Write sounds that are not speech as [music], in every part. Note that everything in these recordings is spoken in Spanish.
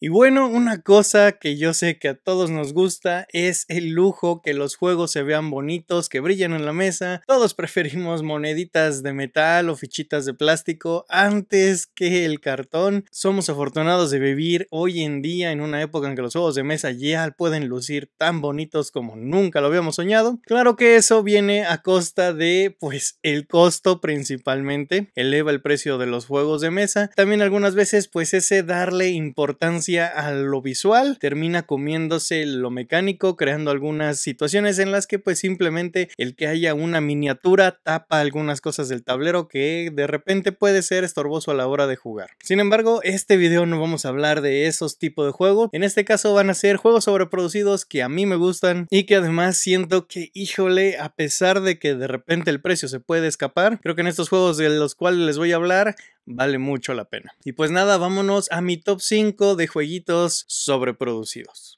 Y bueno, una cosa que yo sé que a todos nos gusta es el lujo, que los juegos se vean bonitos, que brillen en la mesa. Todos [laughs] preferimos moneditas de metal o fichitas de plástico antes que el cartón. Somos afortunados de vivir hoy en día en una época en que los juegos de mesa ya pueden lucir tan bonitos como nunca lo habíamos soñado. Claro que eso viene a costa de, pues, el costo principalmente. Eleva el precio de los juegos de mesa. También algunas veces, pues, ese darle importancia a lo visual, termina comiéndose lo mecánico, creando algunas situaciones en las que pues simplemente el que haya una miniatura tapa algunas cosas del tablero que de repente puede ser estorboso a la hora de jugar. Sin embargo, este video no vamos a hablar de esos tipos de juegos. En este caso van a ser juegos sobreproducidos que a mí me gustan y que además siento que, híjole, a pesar de que de repente el precio se puede escapar, creo que en estos juegos de los cuales les voy a hablar vale mucho la pena. Y pues nada, vámonos a mi top 5 de jueguitos sobreproducidos.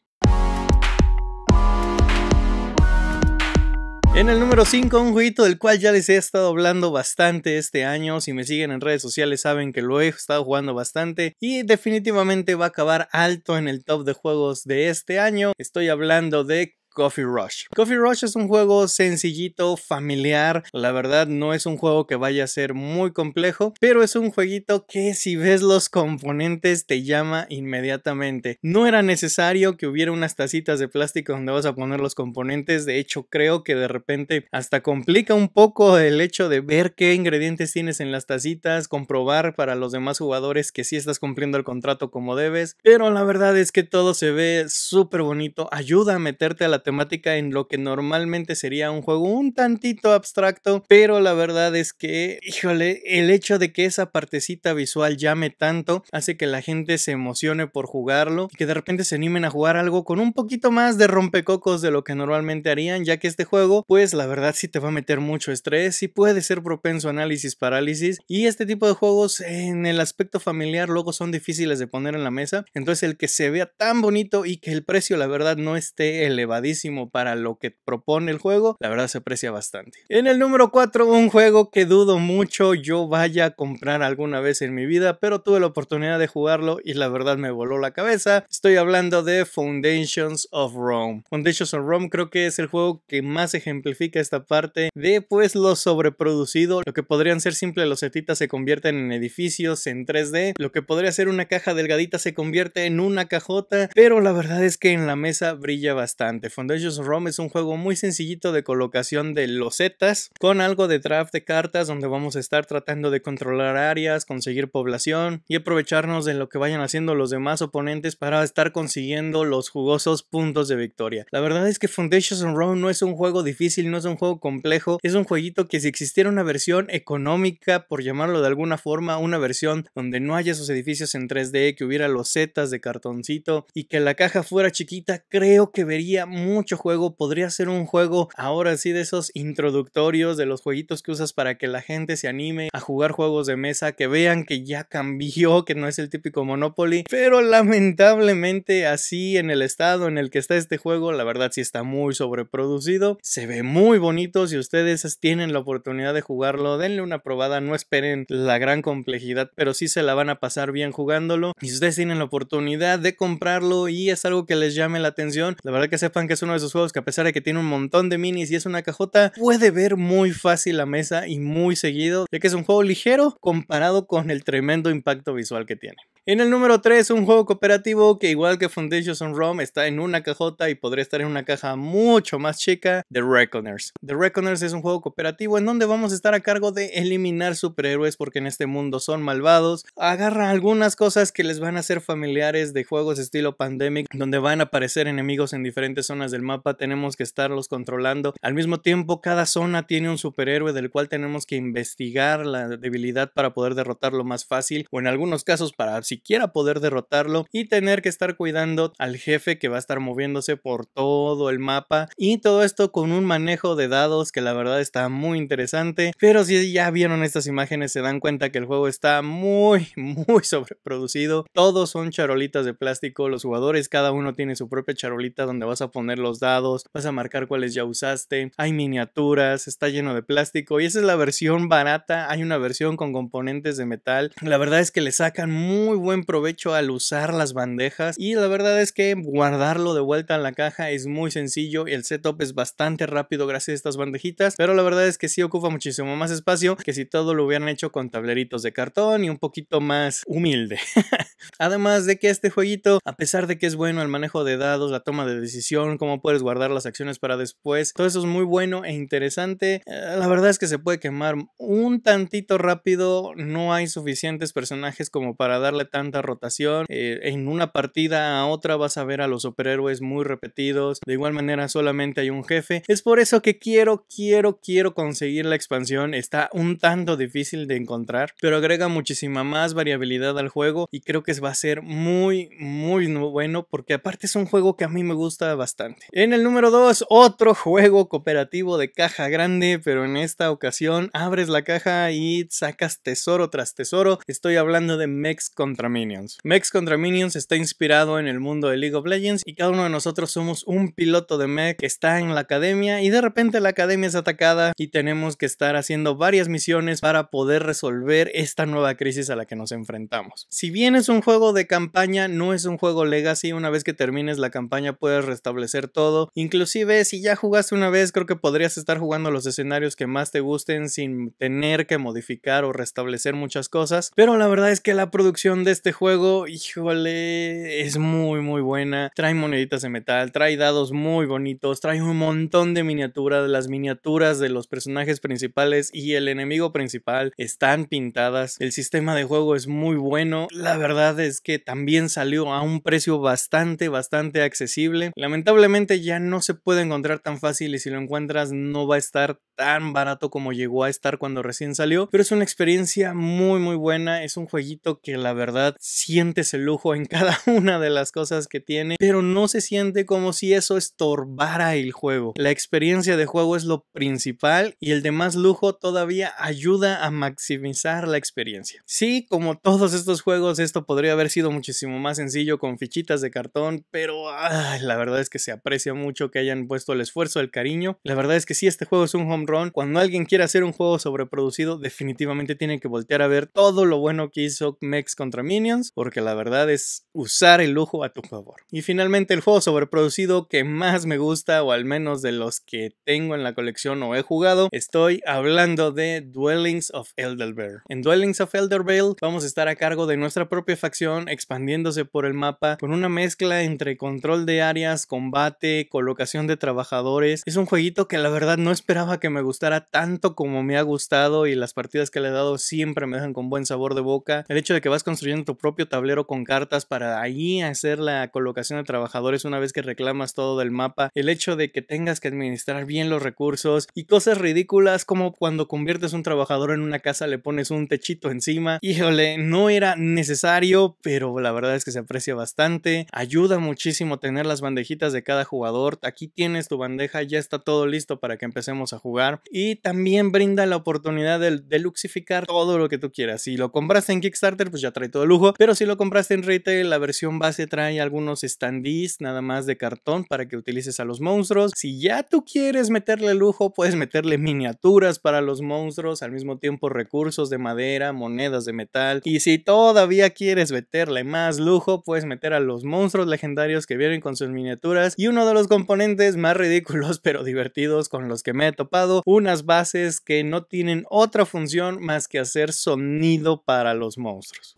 En el número 5, un jueguito del cual ya les he estado hablando bastante este año. Si me siguen en redes sociales saben que lo he estado jugando bastante y definitivamente va a acabar alto en el top de juegos de este año. Estoy hablando de Coffee Rush. Coffee Rush es un juego sencillito, familiar, la verdad no es un juego que vaya a ser muy complejo, pero es un jueguito que si ves los componentes te llama inmediatamente. No era necesario que hubiera unas tacitas de plástico donde vas a poner los componentes, de hecho creo que de repente hasta complica un poco el hecho de ver qué ingredientes tienes en las tacitas, comprobar para los demás jugadores que sí estás cumpliendo el contrato como debes, pero la verdad es que todo se ve súper bonito, ayuda a meterte a la en lo que normalmente sería un juego un tantito abstracto, pero la verdad es que, híjole, el hecho de que esa partecita visual llame tanto hace que la gente se emocione por jugarlo y que de repente se animen a jugar algo con un poquito más de rompecocos de lo que normalmente harían, ya que este juego, pues la verdad sí te va a meter mucho estrés y puede ser propenso a análisis parálisis y este tipo de juegos en el aspecto familiar luego son difíciles de poner en la mesa, entonces el que se vea tan bonito y que el precio la verdad no esté elevadísimo para lo que propone el juego, la verdad se aprecia bastante. En el número 4, un juego que dudo mucho yo vaya a comprar alguna vez en mi vida, pero tuve la oportunidad de jugarlo y la verdad me voló la cabeza. Estoy hablando de Foundations of Rome. Foundations of Rome creo que es el juego que más ejemplifica esta parte de pues lo sobreproducido, lo que podrían ser simples losetitas se convierten en edificios en 3D, lo que podría ser una caja delgadita se convierte en una cajota, pero la verdad es que en la mesa brilla bastante. Foundations of Rome es un juego muy sencillito de colocación de losetas, con algo de draft de cartas donde vamos a estar tratando de controlar áreas, conseguir población y aprovecharnos de lo que vayan haciendo los demás oponentes para estar consiguiendo los jugosos puntos de victoria. La verdad es que Foundations of Rome no es un juego difícil, no es un juego complejo, es un jueguito que si existiera una versión económica, por llamarlo de alguna forma, una versión donde no haya esos edificios en 3D, que hubiera losetas de cartoncito y que la caja fuera chiquita, creo que vería muy mucho juego, podría ser un juego ahora sí de esos introductorios, de los jueguitos que usas para que la gente se anime a jugar juegos de mesa, que vean que ya cambió, que no es el típico Monopoly, pero lamentablemente así en el estado en el que está este juego, la verdad sí está muy sobreproducido, se ve muy bonito, si ustedes tienen la oportunidad de jugarlo, denle una probada, no esperen la gran complejidad, pero sí se la van a pasar bien jugándolo, y si ustedes tienen la oportunidad de comprarlo y es algo que les llame la atención, la verdad que sepan que es uno de esos juegos que a pesar de que tiene un montón de minis y es una cajota, puede ver muy fácil la mesa y muy seguido, ya que es un juego ligero comparado con el tremendo impacto visual que tiene. En el número 3, un juego cooperativo que igual que Foundations on Rome está en una cajota y podría estar en una caja mucho más chica, The Reckoners. The Reckoners es un juego cooperativo en donde vamos a estar a cargo de eliminar superhéroes porque en este mundo son malvados. Agarra algunas cosas que les van a ser familiares de juegos estilo Pandemic donde van a aparecer enemigos en diferentes zonas del mapa, tenemos que estarlos controlando. Al mismo tiempo, cada zona tiene un superhéroe del cual tenemos que investigar la debilidad para poder derrotarlo más fácil o en algunos casos para siquiera poder derrotarlo y tener que estar cuidando al jefe que va a estar moviéndose por todo el mapa y todo esto con un manejo de dados que la verdad está muy interesante pero si ya vieron estas imágenes se dan cuenta que el juego está muy [laughs] muy sobreproducido todos son charolitas de plástico los jugadores cada uno tiene su propia charolita donde vas a poner los dados vas a marcar cuáles ya usaste hay miniaturas está lleno de plástico y esa es la versión barata hay una versión con componentes de metal la verdad es que le sacan muy buen provecho al usar las bandejas y la verdad es que guardarlo de vuelta en la caja es muy sencillo, y el setup es bastante rápido gracias a estas bandejitas, pero la verdad es que sí ocupa muchísimo más espacio que si todo lo hubieran hecho con tableritos de cartón y un poquito más humilde. [laughs] Además de que este jueguito, a pesar de que es bueno el manejo de dados, la toma de decisión, cómo puedes guardar las acciones para después, todo eso es muy bueno e interesante. Eh, la verdad es que se puede quemar un tantito rápido, no hay suficientes personajes como para darle tanta rotación. Eh, en una partida a otra vas a ver a los superhéroes muy repetidos. De igual manera solamente hay un jefe. Es por eso que quiero, quiero, quiero conseguir la expansión. Está un tanto difícil de encontrar, pero agrega muchísima más variabilidad al juego y creo que va a ser muy, muy bueno porque aparte es un juego que a mí me gusta bastante. En el número 2, otro juego cooperativo de caja grande, pero en esta ocasión abres la caja y sacas tesoro tras tesoro. Estoy hablando de Mex contra Minions. Mechs contra Minions está inspirado en el mundo de League of Legends y cada uno de nosotros somos un piloto de mech que está en la academia y de repente la academia es atacada y tenemos que estar haciendo varias misiones para poder resolver esta nueva crisis a la que nos enfrentamos. Si bien es un juego de campaña, no es un juego legacy, una vez que termines la campaña puedes restablecer todo, inclusive si ya jugaste una vez creo que podrías estar jugando los escenarios que más te gusten sin tener que modificar o restablecer muchas cosas, pero la verdad es que la producción de este juego, híjole, es muy, muy buena. Trae moneditas de metal, trae dados muy bonitos, trae un montón de miniaturas. Las miniaturas de los personajes principales y el enemigo principal están pintadas. El sistema de juego es muy bueno. La verdad es que también salió a un precio bastante, bastante accesible. Lamentablemente ya no se puede encontrar tan fácil y si lo encuentras no va a estar tan barato como llegó a estar cuando recién salió. Pero es una experiencia muy, muy buena. Es un jueguito que la verdad sientes el lujo en [laughs] cada una de las cosas que tiene, pero no se siente como si eso estorbara el juego. La experiencia de juego es lo principal y el demás lujo todavía ayuda a maximizar la experiencia. Sí, como todos estos juegos, esto podría haber sido muchísimo más sencillo con fichitas de cartón, pero ah, la verdad es que se aprecia mucho que hayan puesto el esfuerzo, el cariño. La verdad es que si este juego es un home run, cuando alguien quiere hacer un juego sobreproducido, definitivamente tiene que voltear a ver todo lo bueno que hizo Mex contra mí Minions, porque la verdad es usar el lujo a tu favor. Y finalmente el juego sobreproducido que más me gusta, o al menos de los que tengo en la colección o he jugado, estoy hablando de Dwellings of Eldervale. En Dwellings of Eldervale vamos a estar a cargo de nuestra propia facción expandiéndose por el mapa con una mezcla entre control de áreas, combate, colocación de trabajadores. Es un jueguito que la verdad no esperaba que me gustara tanto como me ha gustado y las partidas que le he dado siempre me dejan con buen sabor de boca. El hecho de que vas construyendo tu propio tablero con cartas para ahí hacer la colocación de trabajadores una vez que reclamas todo del mapa, el hecho de que tengas que administrar bien los recursos y cosas ridículas como cuando conviertes un trabajador en una casa le pones un techito encima. Híjole, no era necesario, pero la verdad es que se aprecia bastante. Ayuda muchísimo tener las bandejitas de cada jugador. Aquí tienes tu bandeja, ya está todo listo para que empecemos a jugar. Y también brinda la oportunidad de, deluxificar luxificar todo lo que tú quieras. Si lo compraste en Kickstarter, pues ya trae todo pero si lo compraste en retail, la versión base trae algunos standees nada más de cartón para que utilices a los monstruos. Si ya tú quieres meterle lujo, puedes meterle miniaturas para los monstruos, al mismo tiempo recursos de madera, monedas de metal. Y si todavía quieres meterle más lujo, puedes meter a los monstruos legendarios que vienen con sus miniaturas y uno de los componentes más ridículos [laughs] pero divertidos con los que me he topado, unas bases que no tienen otra función más que hacer sonido para los monstruos.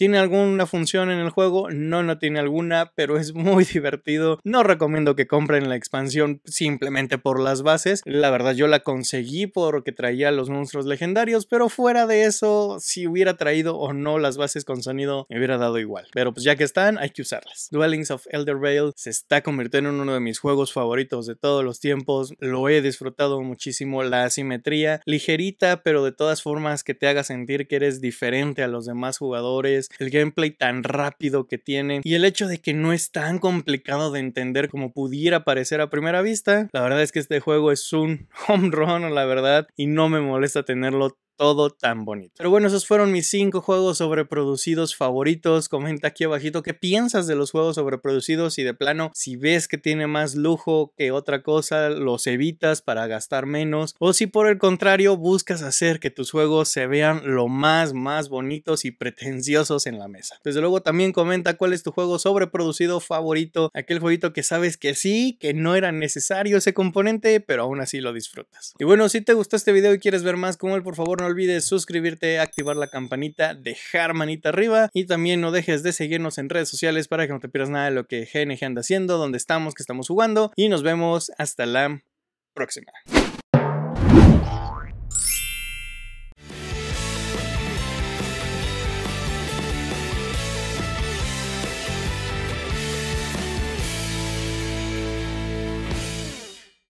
¿Tiene alguna función en el juego? No, no tiene alguna, pero es muy [laughs] divertido. No recomiendo que compren la expansión simplemente por las bases. La verdad yo la conseguí porque traía los monstruos legendarios, pero fuera de eso, si hubiera traído o no las bases con sonido, me hubiera dado igual. Pero pues ya que están, hay que usarlas. Dwellings of Elder Veil se está convirtiendo en uno de mis juegos favoritos de todos los tiempos. Lo he disfrutado muchísimo. La asimetría, ligerita, pero de todas formas que te haga sentir que eres diferente a los demás jugadores el gameplay tan rápido que tiene y el hecho de que no es tan complicado de entender como pudiera parecer a primera vista. La verdad es que este juego es un [laughs] home run, la verdad, y no me molesta tenerlo todo tan bonito. Pero bueno, esos fueron mis cinco juegos sobreproducidos favoritos. Comenta aquí abajito qué piensas de los juegos sobreproducidos y de plano si ves que tiene más lujo que otra cosa, los evitas para gastar menos o si por el contrario buscas hacer que tus juegos se vean lo más más bonitos y pretenciosos en la mesa. Desde luego también comenta cuál es tu juego sobreproducido favorito, aquel jueguito que sabes que sí, que no era necesario ese componente, pero aún así lo disfrutas. Y bueno, si te gustó este video y quieres ver más como él, por favor no olvides suscribirte, activar la campanita, dejar manita arriba y también no dejes de seguirnos en redes sociales para que no te pierdas nada de lo que GNG anda haciendo, dónde estamos, que estamos jugando y nos vemos hasta la próxima.